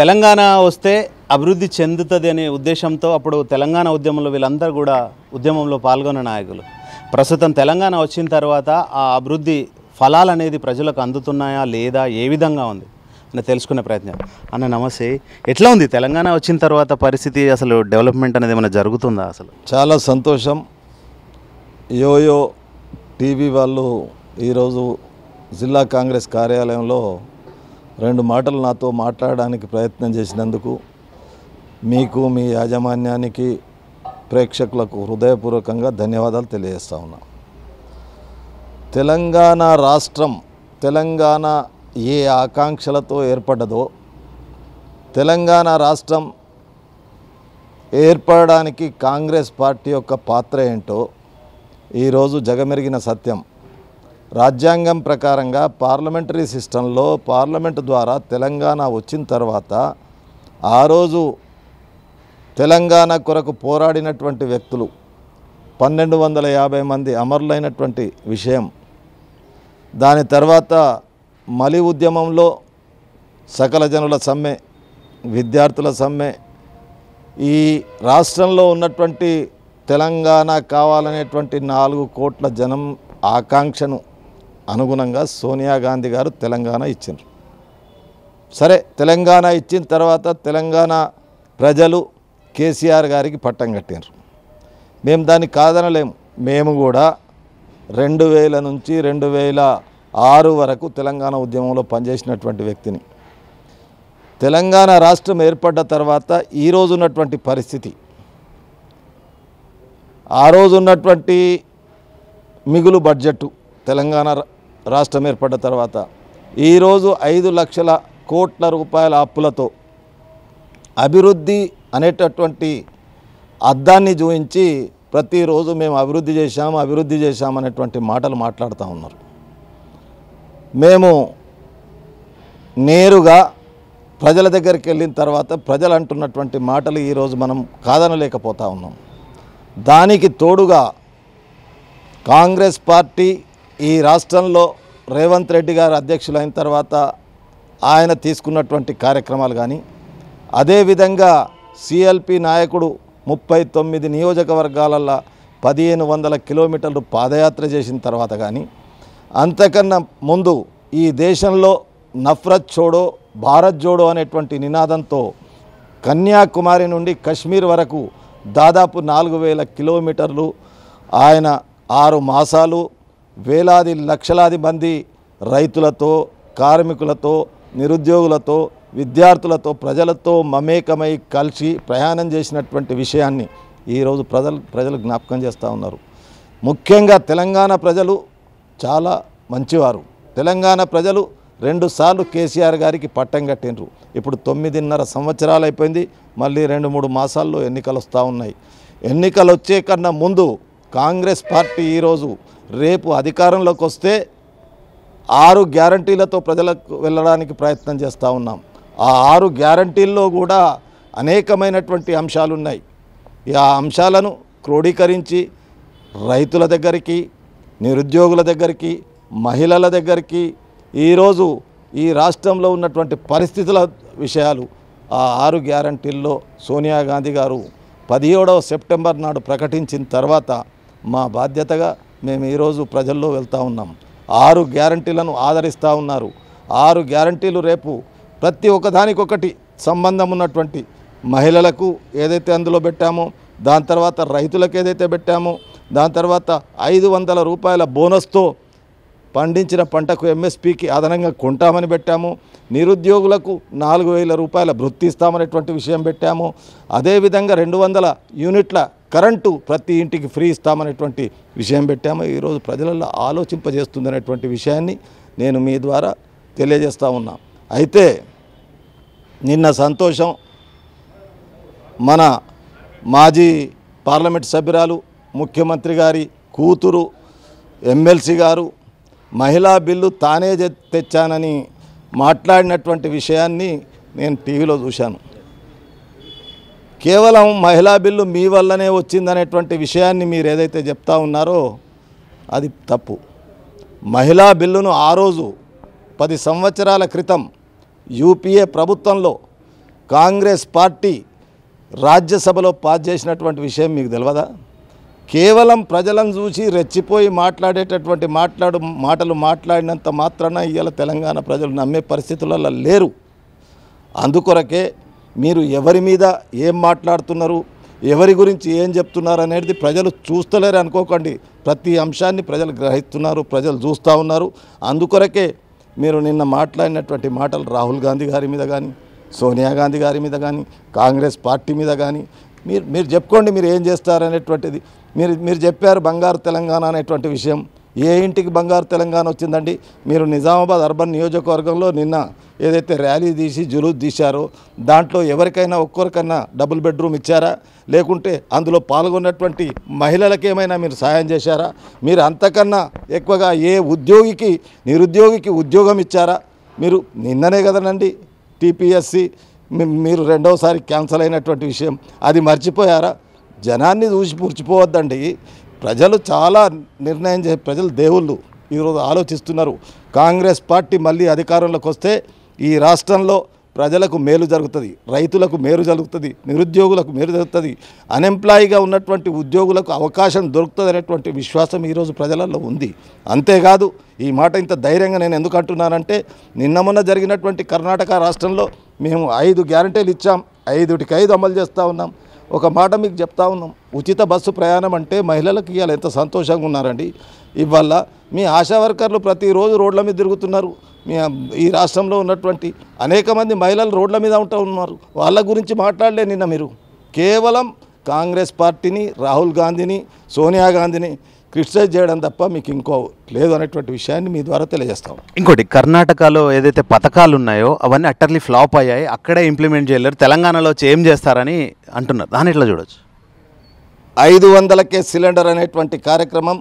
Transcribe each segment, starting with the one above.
తెలంగాణ వస్తే అభివృద్ధి చెందుతుంది అనే ఉద్దేశంతో అప్పుడు తెలంగాణ ఉద్యమంలో వీళ్ళందరూ కూడా ఉద్యమంలో పాల్గొన్న నాయకులు ప్రస్తుతం తెలంగాణ వచ్చిన తర్వాత ఆ అభివృద్ధి ఫలాలు అనేది ప్రజలకు అందుతున్నాయా లేదా ఏ విధంగా ఉంది అని తెలుసుకునే ప్రయత్నం అన్న నమస్తే ఎట్లా ఉంది తెలంగాణ వచ్చిన తర్వాత పరిస్థితి అసలు డెవలప్మెంట్ అనేది ఏమైనా జరుగుతుందా అసలు చాలా సంతోషం యోయో టీవీ వాళ్ళు ఈరోజు జిల్లా కాంగ్రెస్ కార్యాలయంలో రెండు మాటలు నాతో మాట్లాడడానికి ప్రయత్నం చేసినందుకు మీకు మీ యాజమాన్యానికి ప్రేక్షకులకు హృదయపూర్వకంగా ధన్యవాదాలు తెలియజేస్తా ఉన్నా తెలంగాణ రాష్ట్రం తెలంగాణ ఏ ఆకాంక్షలతో ఏర్పడదో తెలంగాణ రాష్ట్రం ఏర్పడడానికి కాంగ్రెస్ పార్టీ యొక్క పాత్ర ఏంటో ఈరోజు జగమెరిగిన సత్యం రాజ్యాంగం ప్రకారంగా పార్లమెంటరీ సిస్టంలో పార్లమెంట్ ద్వారా తెలంగాణ వచ్చిన తర్వాత ఆ రోజు తెలంగాణ కొరకు పోరాడినటువంటి వ్యక్తులు పన్నెండు వందల యాభై మంది అమరులైనటువంటి విషయం దాని తర్వాత మలి ఉద్యమంలో సకల జనుల సమ్మె విద్యార్థుల సమ్మె ఈ రాష్ట్రంలో ఉన్నటువంటి తెలంగాణ కావాలనేటువంటి నాలుగు కోట్ల జనం ఆకాంక్షను అనుగుణంగా సోనియా గాంధీ గారు తెలంగాణ ఇచ్చారు సరే తెలంగాణ ఇచ్చిన తర్వాత తెలంగాణ ప్రజలు కేసీఆర్ గారికి పట్టం కట్టినారు మేము దాన్ని కాదనలేము మేము కూడా రెండు వేల నుంచి రెండు వేల ఆరు వరకు తెలంగాణ ఉద్యమంలో పనిచేసినటువంటి వ్యక్తిని తెలంగాణ రాష్ట్రం ఏర్పడ్డ తర్వాత ఈరోజు ఉన్నటువంటి పరిస్థితి ఆ రోజు ఉన్నటువంటి మిగులు బడ్జెట్ తెలంగాణ రాష్ట్రం ఏర్పడిన తర్వాత ఈరోజు ఐదు లక్షల కోట్ల రూపాయల అప్పులతో అభివృద్ధి అనేటటువంటి అద్దాన్ని చూపించి ప్రతిరోజు మేము అభివృద్ధి చేశాము అభివృద్ధి చేశాం అనేటువంటి మాటలు మాట్లాడుతూ ఉన్నారు మేము నేరుగా ప్రజల దగ్గరికి వెళ్ళిన తర్వాత ప్రజలు అంటున్నటువంటి మాటలు ఈరోజు మనం కాదనలేకపోతూ ఉన్నాం దానికి తోడుగా కాంగ్రెస్ పార్టీ ఈ రాష్ట్రంలో రేవంత్ రెడ్డి గారు అధ్యక్షులైన తర్వాత ఆయన తీసుకున్నటువంటి కార్యక్రమాలు కానీ అదేవిధంగా సిఎల్పి నాయకుడు ముప్పై తొమ్మిది నియోజకవర్గాలల్లో పదిహేను వందల కిలోమీటర్లు పాదయాత్ర చేసిన తర్వాత కానీ అంతకన్నా ముందు ఈ దేశంలో నఫ్రత్ చోడో భారత్ జోడో అనేటువంటి నినాదంతో కన్యాకుమారి నుండి కశ్మీర్ వరకు దాదాపు నాలుగు వేల కిలోమీటర్లు ఆయన ఆరు మాసాలు వేలాది లక్షలాది మంది రైతులతో కార్మికులతో నిరుద్యోగులతో విద్యార్థులతో ప్రజలతో మమేకమై కలిసి ప్రయాణం చేసినటువంటి విషయాన్ని ఈరోజు ప్రజలు ప్రజలు జ్ఞాపకం చేస్తూ ఉన్నారు ముఖ్యంగా తెలంగాణ ప్రజలు చాలా మంచివారు తెలంగాణ ప్రజలు రెండుసార్లు కేసీఆర్ గారికి పట్టం కట్టినరు ఇప్పుడు తొమ్మిదిన్నర సంవత్సరాలు అయిపోయింది మళ్ళీ రెండు మూడు మాసాల్లో ఎన్నికలు వస్తూ ఉన్నాయి ఎన్నికలు వచ్చే కన్నా ముందు కాంగ్రెస్ పార్టీ ఈరోజు రేపు అధికారంలోకి వస్తే ఆరు గ్యారంటీలతో ప్రజలకు వెళ్ళడానికి ప్రయత్నం చేస్తూ ఉన్నాం ఆ ఆరు గ్యారంటీల్లో కూడా అనేకమైనటువంటి అంశాలు ఉన్నాయి ఆ అంశాలను క్రోడీకరించి రైతుల దగ్గరికి నిరుద్యోగుల దగ్గరికి మహిళల దగ్గరికి ఈరోజు ఈ రాష్ట్రంలో ఉన్నటువంటి పరిస్థితుల విషయాలు ఆ ఆరు గ్యారంటీల్లో సోనియా గాంధీ గారు పదిహేడవ సెప్టెంబర్ నాడు ప్రకటించిన తర్వాత మా బాధ్యతగా మేము ఈరోజు ప్రజల్లో వెళ్తూ ఉన్నాం ఆరు గ్యారంటీలను ఆదరిస్తూ ఉన్నారు ఆరు గ్యారంటీలు రేపు ప్రతి ఒక్కదానికొకటి సంబంధం ఉన్నటువంటి మహిళలకు ఏదైతే అందులో పెట్టామో దాని తర్వాత రైతులకు ఏదైతే పెట్టామో దాని తర్వాత ఐదు వందల రూపాయల బోనస్తో పండించిన పంటకు ఎంఎస్పికి అదనంగా కొంటామని పెట్టాము నిరుద్యోగులకు నాలుగు వేల రూపాయల ఇస్తామనేటువంటి విషయం పెట్టాము అదేవిధంగా రెండు వందల యూనిట్ల కరెంటు ప్రతి ఇంటికి ఫ్రీ ఇస్తామనేటువంటి విషయం పెట్టాము ఈరోజు ప్రజలలో ఆలోచింపజేస్తుంది అనేటువంటి విషయాన్ని నేను మీ ద్వారా తెలియజేస్తూ ఉన్నా అయితే నిన్న సంతోషం మన మాజీ పార్లమెంట్ సభ్యురాలు ముఖ్యమంత్రి గారి కూతురు ఎమ్మెల్సీ గారు మహిళా బిల్లు తానే తెచ్చానని మాట్లాడినటువంటి విషయాన్ని నేను టీవీలో చూశాను కేవలం మహిళా బిల్లు మీ వల్లనే వచ్చిందనేటువంటి విషయాన్ని మీరు ఏదైతే చెప్తా ఉన్నారో అది తప్పు మహిళా బిల్లును ఆ రోజు పది సంవత్సరాల క్రితం యూపీఏ ప్రభుత్వంలో కాంగ్రెస్ పార్టీ రాజ్యసభలో పాస్ చేసినటువంటి విషయం మీకు తెలియదా కేవలం ప్రజలను చూసి రెచ్చిపోయి మాట్లాడేటటువంటి మాట్లాడు మాటలు మాట్లాడినంత మాత్రాన ఇవాళ తెలంగాణ ప్రజలు నమ్మే పరిస్థితులలో లేరు అందుకొరకే మీరు ఎవరి మీద ఏం మాట్లాడుతున్నారు ఎవరి గురించి ఏం చెప్తున్నారు అనేది ప్రజలు చూస్తలేరు అనుకోకండి ప్రతి అంశాన్ని ప్రజలు గ్రహిస్తున్నారు ప్రజలు చూస్తూ ఉన్నారు అందుకొరకే మీరు నిన్న మాట్లాడినటువంటి మాటలు రాహుల్ గాంధీ గారి మీద కానీ సోనియా గాంధీ గారి మీద కానీ కాంగ్రెస్ పార్టీ మీద కానీ మీరు మీరు చెప్పుకోండి మీరు ఏం చేస్తారనేటువంటిది మీరు మీరు చెప్పారు బంగారు తెలంగాణ అనేటువంటి విషయం ఏ ఇంటికి బంగారు తెలంగాణ వచ్చిందండి మీరు నిజామాబాద్ అర్బన్ నియోజకవర్గంలో నిన్న ఏదైతే ర్యాలీ తీసి జులూస్ తీశారో దాంట్లో ఎవరికైనా ఒక్కరికన్నా డబుల్ బెడ్రూమ్ ఇచ్చారా లేకుంటే అందులో పాల్గొన్నటువంటి మహిళలకు ఏమైనా మీరు సాయం చేశారా మీరు అంతకన్నా ఎక్కువగా ఏ ఉద్యోగికి నిరుద్యోగికి ఉద్యోగం ఇచ్చారా మీరు నిన్ననే కదనండి టీపీఎస్సి మీరు రెండవసారి క్యాన్సల్ అయినటువంటి విషయం అది మర్చిపోయారా జనాన్ని చూసి ప్రజలు చాలా నిర్ణయం చే ప్రజలు దేవుళ్ళు ఈరోజు ఆలోచిస్తున్నారు కాంగ్రెస్ పార్టీ మళ్ళీ అధికారంలోకి వస్తే ఈ రాష్ట్రంలో ప్రజలకు మేలు జరుగుతుంది రైతులకు మేలు జరుగుతుంది నిరుద్యోగులకు మేలు జరుగుతుంది అన్ఎంప్లాయీగా ఉన్నటువంటి ఉద్యోగులకు అవకాశం దొరుకుతుంది అనేటువంటి విశ్వాసం ఈరోజు ప్రజలలో ఉంది అంతేకాదు ఈ మాట ఇంత ధైర్యంగా నేను ఎందుకు అంటున్నానంటే నిన్న మొన్న జరిగినటువంటి కర్ణాటక రాష్ట్రంలో మేము ఐదు గ్యారంటీలు ఇచ్చాం ఐదుటికి ఐదు అమలు చేస్తూ ఉన్నాం ఒక మాట మీకు చెప్తా ఉన్నాం ఉచిత బస్సు ప్రయాణం అంటే మహిళలకు ఇవాళ ఎంత సంతోషంగా ఉన్నారండి ఇవాళ మీ ఆశా వర్కర్లు ప్రతిరోజు రోడ్ల మీద తిరుగుతున్నారు మీ ఈ రాష్ట్రంలో ఉన్నటువంటి అనేక మంది మహిళలు రోడ్ల మీద ఉంటూ ఉన్నారు వాళ్ళ గురించి మాట్లాడలే నిన్న మీరు కేవలం కాంగ్రెస్ పార్టీని రాహుల్ గాంధీని సోనియా గాంధీని క్రిటిసైజ్ చేయడం తప్ప మీకు ఇంకో లేదు అనేటువంటి విషయాన్ని మీ ద్వారా తెలియజేస్తాం ఇంకోటి కర్ణాటకలో ఏదైతే పథకాలు ఉన్నాయో అవన్నీ అట్టర్లీ ఫ్లాప్ అయ్యాయి అక్కడే ఇంప్లిమెంట్ చేయలేరు తెలంగాణలో ఏం చేస్తారని అంటున్నారు దాని ఎట్లా చూడొచ్చు ఐదు వందలకే సిలిండర్ అనేటువంటి కార్యక్రమం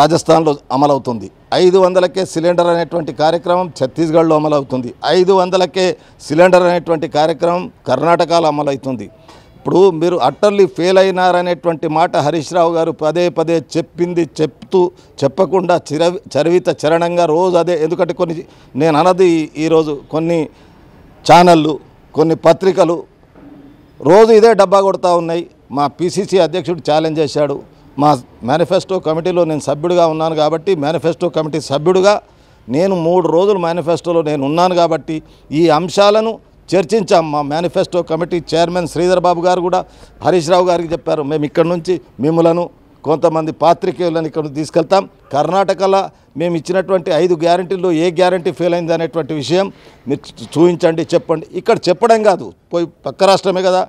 రాజస్థాన్లో అమలవుతుంది ఐదు వందలకే సిలిండర్ అనేటువంటి కార్యక్రమం ఛత్తీస్గఢ్లో అమలవుతుంది ఐదు వందలకే సిలిండర్ అనేటువంటి కార్యక్రమం కర్ణాటకలో అమలవుతుంది ఇప్పుడు మీరు అటర్లీ ఫెయిల్ అయినారనేటువంటి మాట హరీష్ రావు గారు పదే పదే చెప్పింది చెప్తూ చెప్పకుండా చిర చరణంగా రోజు అదే ఎందుకంటే కొన్ని నేను అన్నది ఈరోజు కొన్ని ఛానళ్ళు కొన్ని పత్రికలు రోజు ఇదే డబ్బా కొడతా ఉన్నాయి మా పిసిసి అధ్యక్షుడు ఛాలెంజ్ చేశాడు మా మేనిఫెస్టో కమిటీలో నేను సభ్యుడిగా ఉన్నాను కాబట్టి మేనిఫెస్టో కమిటీ సభ్యుడిగా నేను మూడు రోజులు మేనిఫెస్టోలో నేను ఉన్నాను కాబట్టి ఈ అంశాలను చర్చించాం మా manifesto committee chairman Sridhar Babu గారు కూడా హరీష్ రావు గారికి చెప్పారు మేము ఇక్కడ నుంచి మిమ్మలను కొంతమంది పాత్రికేయులను ఇక్కడ తీసుకెళ్తాం కర్ణాటకలో మేము ఇచ్చినటువంటి ఐదు గ్యారంటీల్లో ఏ గ్యారంటీ ఫెయిల్ అయింది అనేటువంటి విషయం మీరు చూపించండి చెప్పండి ఇక్కడ చెప్పడం కాదు పోయి పక్క రాష్ట్రమే కదా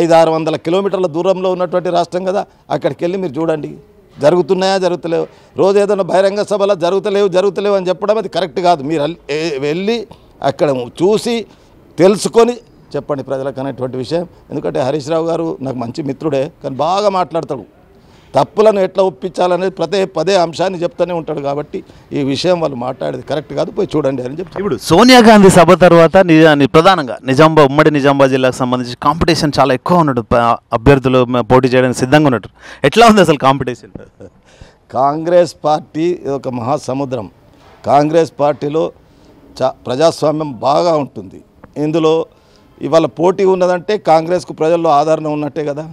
ఐదు ఆరు వందల కిలోమీటర్ల దూరంలో ఉన్నటువంటి రాష్ట్రం కదా అక్కడికి వెళ్ళి మీరు చూడండి జరుగుతున్నాయా జరుగుతలేవు రోజు ఏదైనా బహిరంగ సభలో జరుగుతలేవు జరుగుతలేవు అని చెప్పడం అది కరెక్ట్ కాదు మీరు వెళ్ళి అక్కడ చూసి తెలుసుకొని చెప్పండి ప్రజలకు అనేటువంటి విషయం ఎందుకంటే హరీష్ రావు గారు నాకు మంచి మిత్రుడే కానీ బాగా మాట్లాడతాడు తప్పులను ఎట్లా ఒప్పించాలనేది ప్రతి పదే అంశాన్ని చెప్తూనే ఉంటాడు కాబట్టి ఈ విషయం వాళ్ళు మాట్లాడేది కరెక్ట్ కాదు పోయి చూడండి అని చెప్పి ఇప్పుడు సోనియా గాంధీ సభ తర్వాత ప్రధానంగా నిజామాబాద్ ఉమ్మడి నిజామాబాద్ జిల్లాకు సంబంధించి కాంపిటీషన్ చాలా ఎక్కువ ఉన్నాడు అభ్యర్థులు పోటీ చేయడానికి సిద్ధంగా ఉన్నట్టు ఎట్లా ఉంది అసలు కాంపిటీషన్ కాంగ్రెస్ పార్టీ ఒక మహాసముద్రం కాంగ్రెస్ పార్టీలో చా ప్రజాస్వామ్యం బాగా ఉంటుంది ఇందులో ఇవాళ పోటీ ఉన్నదంటే కాంగ్రెస్కు ప్రజల్లో ఆదరణ ఉన్నట్టే కదా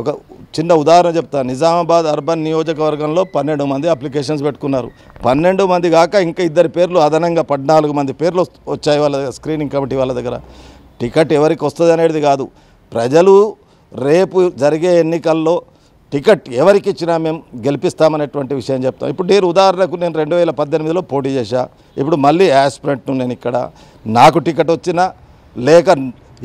ఒక చిన్న ఉదాహరణ చెప్తా నిజామాబాద్ అర్బన్ నియోజకవర్గంలో పన్నెండు మంది అప్లికేషన్స్ పెట్టుకున్నారు పన్నెండు మంది కాక ఇంకా ఇద్దరు పేర్లు అదనంగా పద్నాలుగు మంది పేర్లు వచ్చాయి వాళ్ళ స్క్రీనింగ్ కమిటీ వాళ్ళ దగ్గర టికెట్ ఎవరికి వస్తుంది అనేది కాదు ప్రజలు రేపు జరిగే ఎన్నికల్లో టికెట్ ఎవరికి ఇచ్చినా మేము గెలిపిస్తామనేటువంటి విషయం చెప్తాం ఇప్పుడు నేను ఉదాహరణకు నేను రెండు వేల పద్దెనిమిదిలో పోటీ చేశా ఇప్పుడు మళ్ళీ యాస్పిరెంట్ను నేను ఇక్కడ నాకు టికెట్ వచ్చినా లేక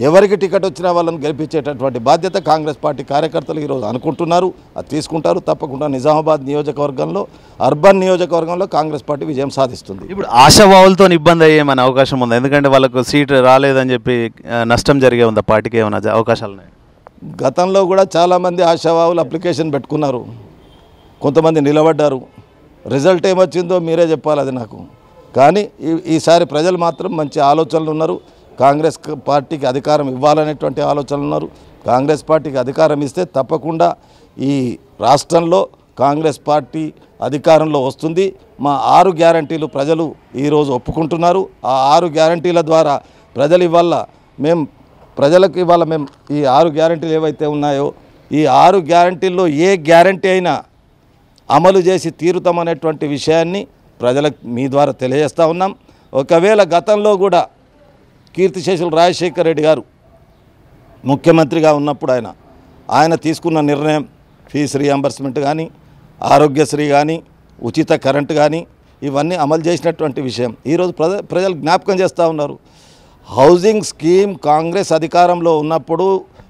ఎవరికి టికెట్ వచ్చినా వాళ్ళని గెలిపించేటటువంటి బాధ్యత కాంగ్రెస్ పార్టీ కార్యకర్తలు ఈరోజు అనుకుంటున్నారు అది తీసుకుంటారు తప్పకుండా నిజామాబాద్ నియోజకవర్గంలో అర్బన్ నియోజకవర్గంలో కాంగ్రెస్ పార్టీ విజయం సాధిస్తుంది ఇప్పుడు ఆశాభావులతో ఇబ్బంది అయ్యే అవకాశం ఉంది ఎందుకంటే వాళ్ళకు సీట్ రాలేదని చెప్పి నష్టం జరిగే ఉందా పార్టీకి ఏమైనా అవకాశాలు ఉన్నాయి గతంలో కూడా చాలామంది ఆశావాహులు అప్లికేషన్ పెట్టుకున్నారు కొంతమంది నిలబడ్డారు రిజల్ట్ ఏమొచ్చిందో మీరే చెప్పాలి అది నాకు కానీ ఈ ఈసారి ప్రజలు మాత్రం మంచి ఆలోచనలు ఉన్నారు కాంగ్రెస్ పార్టీకి అధికారం ఇవ్వాలనేటువంటి ఆలోచనలు ఉన్నారు కాంగ్రెస్ పార్టీకి అధికారం ఇస్తే తప్పకుండా ఈ రాష్ట్రంలో కాంగ్రెస్ పార్టీ అధికారంలో వస్తుంది మా ఆరు గ్యారంటీలు ప్రజలు ఈరోజు ఒప్పుకుంటున్నారు ఆ ఆరు గ్యారంటీల ద్వారా ప్రజలు ఇవల్ల మేము ప్రజలకు ఇవాళ మేము ఈ ఆరు గ్యారంటీలు ఏవైతే ఉన్నాయో ఈ ఆరు గ్యారంటీల్లో ఏ గ్యారంటీ అయినా అమలు చేసి తీరుతామనేటువంటి విషయాన్ని ప్రజలకు మీ ద్వారా తెలియజేస్తూ ఉన్నాం ఒకవేళ గతంలో కూడా కీర్తిశేషులు రాజశేఖర్ రెడ్డి గారు ముఖ్యమంత్రిగా ఉన్నప్పుడు ఆయన ఆయన తీసుకున్న నిర్ణయం ఫీజు రీఎంబర్స్మెంట్ కానీ ఆరోగ్యశ్రీ కానీ ఉచిత కరెంటు కానీ ఇవన్నీ అమలు చేసినటువంటి విషయం ఈరోజు ప్రజ ప్రజలు జ్ఞాపకం చేస్తూ ఉన్నారు హౌసింగ్ స్కీమ్ కాంగ్రెస్ అధికారంలో ఉన్నప్పుడు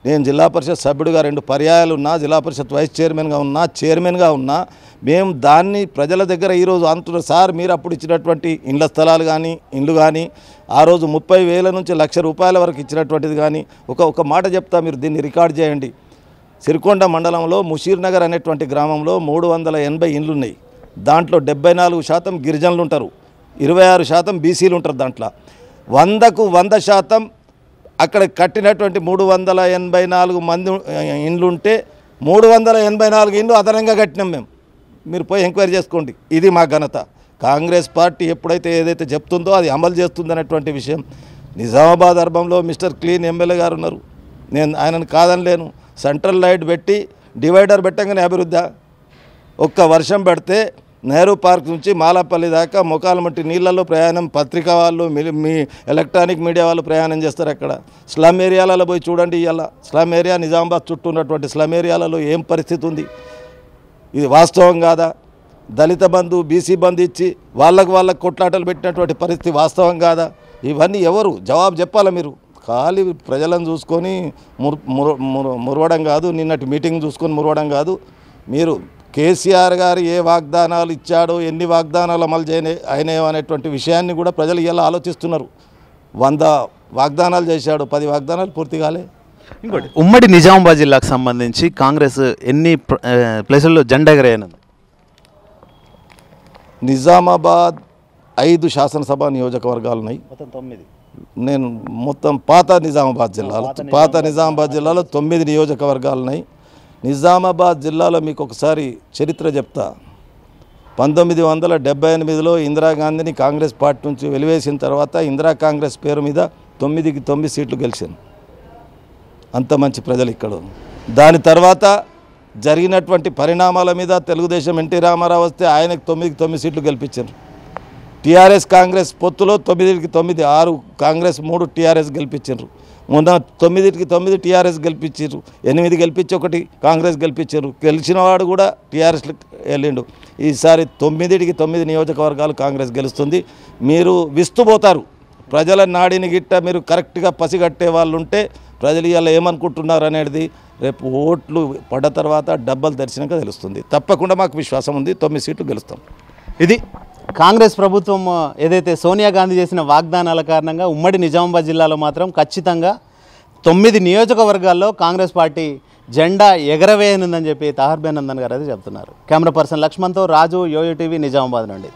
నేను జిల్లా పరిషత్ సభ్యుడిగా రెండు పర్యాయాలు ఉన్నా జిల్లా పరిషత్ వైస్ చైర్మన్గా ఉన్నా చైర్మన్గా ఉన్నా మేము దాన్ని ప్రజల దగ్గర ఈరోజు అంటున్నారు సార్ మీరు అప్పుడు ఇచ్చినటువంటి ఇండ్ల స్థలాలు కానీ ఇండ్లు కానీ ఆ రోజు ముప్పై వేల నుంచి లక్ష రూపాయల వరకు ఇచ్చినటువంటిది కానీ ఒక ఒక మాట చెప్తా మీరు దీన్ని రికార్డ్ చేయండి సిరికొండ మండలంలో ముషీర్నగర్ అనేటువంటి గ్రామంలో మూడు వందల ఎనభై ఇండ్లు ఉన్నాయి దాంట్లో డెబ్బై నాలుగు శాతం గిరిజనులు ఉంటారు ఇరవై ఆరు శాతం బీసీలు ఉంటారు దాంట్లో వందకు వంద శాతం అక్కడ కట్టినటువంటి మూడు వందల ఎనభై నాలుగు మంది ఇండ్లుంటే మూడు వందల ఎనభై నాలుగు ఇండ్లు అదనంగా కట్టినాం మేము మీరు పోయి ఎంక్వైరీ చేసుకోండి ఇది మా ఘనత కాంగ్రెస్ పార్టీ ఎప్పుడైతే ఏదైతే చెప్తుందో అది అమలు చేస్తుందనేటువంటి విషయం నిజామాబాద్ అర్బంలో మిస్టర్ క్లీన్ ఎమ్మెల్యే గారు ఉన్నారు నేను ఆయనను కాదనలేను సెంట్రల్ లైట్ పెట్టి డివైడర్ పెట్టంగానే అభివృద్ధి ఒక్క వర్షం పెడితే నెహ్రూ పార్క్ నుంచి మాలాపల్లి దాకా ముఖాలమట్టి నీళ్ళల్లో ప్రయాణం పత్రిక వాళ్ళు మీ ఎలక్ట్రానిక్ మీడియా వాళ్ళు ప్రయాణం చేస్తారు అక్కడ స్లమ్ ఏరియాలలో పోయి చూడండి ఇవాళ స్లమ్ ఏరియా నిజామాబాద్ చుట్టూ ఉన్నటువంటి స్లమ్ ఏరియాలలో ఏం పరిస్థితి ఉంది ఇది వాస్తవం కాదా దళిత బంధు బీసీ బంధు ఇచ్చి వాళ్ళకు వాళ్ళకు కొట్లాటలు పెట్టినటువంటి పరిస్థితి వాస్తవం కాదా ఇవన్నీ ఎవరు జవాబు చెప్పాలా మీరు ఖాళీ ప్రజలను చూసుకొని మురు మురు మురవడం కాదు నిన్నటి మీటింగ్ చూసుకొని మురవడం కాదు మీరు కేసీఆర్ గారు ఏ వాగ్దానాలు ఇచ్చాడో ఎన్ని వాగ్దానాలు అమలు చేయనే అయినాయో అనేటువంటి విషయాన్ని కూడా ప్రజలు ఇలా ఆలోచిస్తున్నారు వంద వాగ్దానాలు చేశాడు పది వాగ్దానాలు పూర్తి కాలే ఇంకోటి ఉమ్మడి నిజామాబాద్ జిల్లాకు సంబంధించి కాంగ్రెస్ ఎన్ని ప్లేసుల్లో జెండా ఎగరేయనుంది నిజామాబాద్ ఐదు శాసనసభ నియోజకవర్గాలు ఉన్నాయి తొమ్మిది నేను మొత్తం పాత నిజామాబాద్ జిల్లాలో పాత నిజామాబాద్ జిల్లాలో తొమ్మిది నియోజకవర్గాలు ఉన్నాయి నిజామాబాద్ జిల్లాలో మీకు ఒకసారి చరిత్ర చెప్తా పంతొమ్మిది వందల డెబ్బై ఎనిమిదిలో ఇందిరాగాంధీని కాంగ్రెస్ పార్టీ నుంచి వెలివేసిన తర్వాత ఇందిరా కాంగ్రెస్ పేరు మీద తొమ్మిదికి తొమ్మిది సీట్లు గెలిచాను అంత మంచి ప్రజలు ఇక్కడ దాని తర్వాత జరిగినటువంటి పరిణామాల మీద తెలుగుదేశం ఎన్టీ రామారావు వస్తే ఆయనకు తొమ్మిదికి తొమ్మిది సీట్లు గెలిపించారు టీఆర్ఎస్ కాంగ్రెస్ పొత్తులో తొమ్మిదికి తొమ్మిది ఆరు కాంగ్రెస్ మూడు టీఆర్ఎస్ గెలిపించారు మొన్న తొమ్మిదికి తొమ్మిది టీఆర్ఎస్ గెలిపించారు ఎనిమిది గెలిపించి ఒకటి కాంగ్రెస్ గెలిపించారు గెలిచిన వాడు కూడా టీఆర్ఎస్ వెళ్ళిండు ఈసారి తొమ్మిదికి తొమ్మిది నియోజకవర్గాలు కాంగ్రెస్ గెలుస్తుంది మీరు విస్తుపోతారు ప్రజల నాడిని గిట్ట మీరు కరెక్ట్గా పసిగట్టే వాళ్ళు ఉంటే ప్రజలు ఇలా ఏమనుకుంటున్నారు అనేది రేపు ఓట్లు పడ్డ తర్వాత డబ్బలు దర్శనంగా తెలుస్తుంది తప్పకుండా మాకు విశ్వాసం ఉంది తొమ్మిది సీట్లు గెలుస్తాం ఇది కాంగ్రెస్ ప్రభుత్వం ఏదైతే సోనియా గాంధీ చేసిన వాగ్దానాల కారణంగా ఉమ్మడి నిజామాబాద్ జిల్లాలో మాత్రం ఖచ్చితంగా తొమ్మిది నియోజకవర్గాల్లో కాంగ్రెస్ పార్టీ జెండా ఎగరవేయనుందని చెప్పి తహర్బేనందన్ గారు అయితే చెప్తున్నారు కెమెరా పర్సన్ లక్ష్మణ్తో రాజు యోయో టీవీ నిజామాబాద్ నుండి